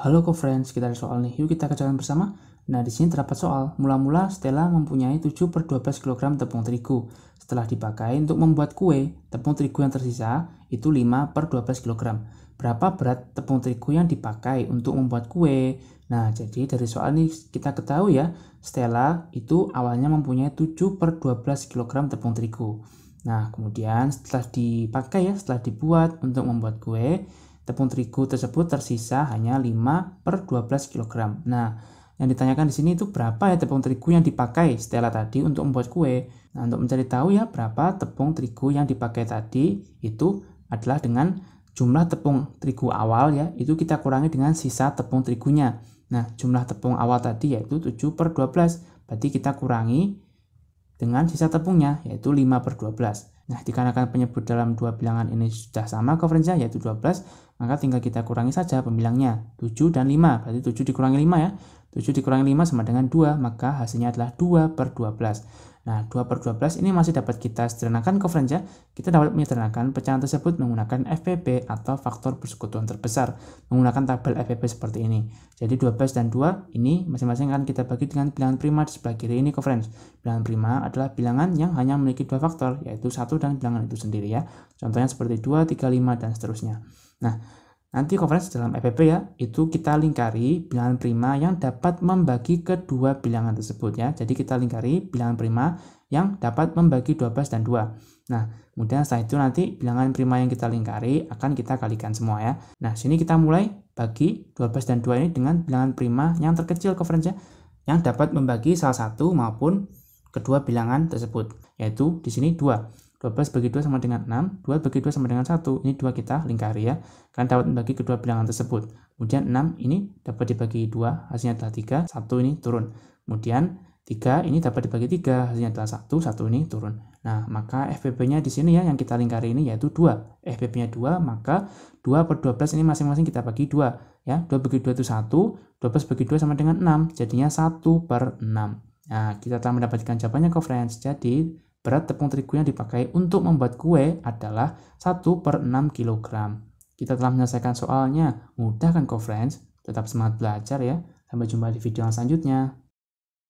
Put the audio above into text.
Halo co-friends, kita ada soal nih. Yuk kita kerjakan bersama. Nah, di sini terdapat soal. Mula-mula Stella mempunyai 7 per 12 kg tepung terigu. Setelah dipakai untuk membuat kue, tepung terigu yang tersisa itu 5 per 12 kg. Berapa berat tepung terigu yang dipakai untuk membuat kue? Nah, jadi dari soal ini kita ketahui ya, Stella itu awalnya mempunyai 7 per 12 kg tepung terigu. Nah, kemudian setelah dipakai ya, setelah dibuat untuk membuat kue, tepung terigu tersebut tersisa hanya 5 per 12 kg. Nah, yang ditanyakan di sini itu berapa ya tepung terigu yang dipakai Stella tadi untuk membuat kue. Nah, untuk mencari tahu ya berapa tepung terigu yang dipakai tadi itu adalah dengan jumlah tepung terigu awal ya, itu kita kurangi dengan sisa tepung terigunya. Nah, jumlah tepung awal tadi yaitu 7 per 12, berarti kita kurangi dengan sisa tepungnya yaitu 5 per 12. Nah, dikarenakan penyebut dalam dua bilangan ini sudah sama coverage-nya, yaitu 12, maka tinggal kita kurangi saja pembilangnya 7 dan 5. Berarti 7 dikurangi 5 ya. 7 dikurangi 5 sama dengan 2, maka hasilnya adalah 2 per 12. Nah, 2 per 12 ini masih dapat kita sederhanakan coverage ya. Kita dapat menyederhanakan pecahan tersebut menggunakan FPP atau faktor persekutuan terbesar menggunakan tabel FPP seperti ini. Jadi 12 dan 2 ini masing-masing akan kita bagi dengan bilangan prima di sebelah kiri ini coverage. Bilangan prima adalah bilangan yang hanya memiliki dua faktor yaitu satu dan bilangan itu sendiri ya. Contohnya seperti 2, 3, 5 dan seterusnya. Nah, Nanti konferensi dalam EPP ya, itu kita lingkari bilangan prima yang dapat membagi kedua bilangan tersebut ya. Jadi kita lingkari bilangan prima yang dapat membagi 12 dan 2. Nah, kemudian setelah itu nanti bilangan prima yang kita lingkari akan kita kalikan semua ya. Nah, sini kita mulai bagi 12 dan 2 ini dengan bilangan prima yang terkecil konferensinya yang dapat membagi salah satu maupun kedua bilangan tersebut, yaitu di sini 2. 12 bagi 2 sama dengan 6, 2 bagi 2 sama dengan 1. Ini 2 kita lingkari ya. kan? dapat membagi kedua bilangan tersebut. Kemudian 6 ini dapat dibagi 2, hasilnya adalah 3, 1 ini turun. Kemudian 3 ini dapat dibagi 3, hasilnya adalah 1, 1 ini turun. Nah, maka FPP-nya di sini ya yang kita lingkari ini yaitu 2. FPP-nya 2, maka 2 per 12 ini masing-masing kita bagi 2. Ya, 2 bagi 2 itu 1, 12 bagi 2 sama dengan 6, jadinya 1 per 6. Nah, kita telah mendapatkan jawabannya co friends. Jadi, Berat tepung terigu yang dipakai untuk membuat kue adalah 1 per 6 kg. Kita telah menyelesaikan soalnya. Mudah kan, co-friends? Tetap semangat belajar ya. Sampai jumpa di video selanjutnya.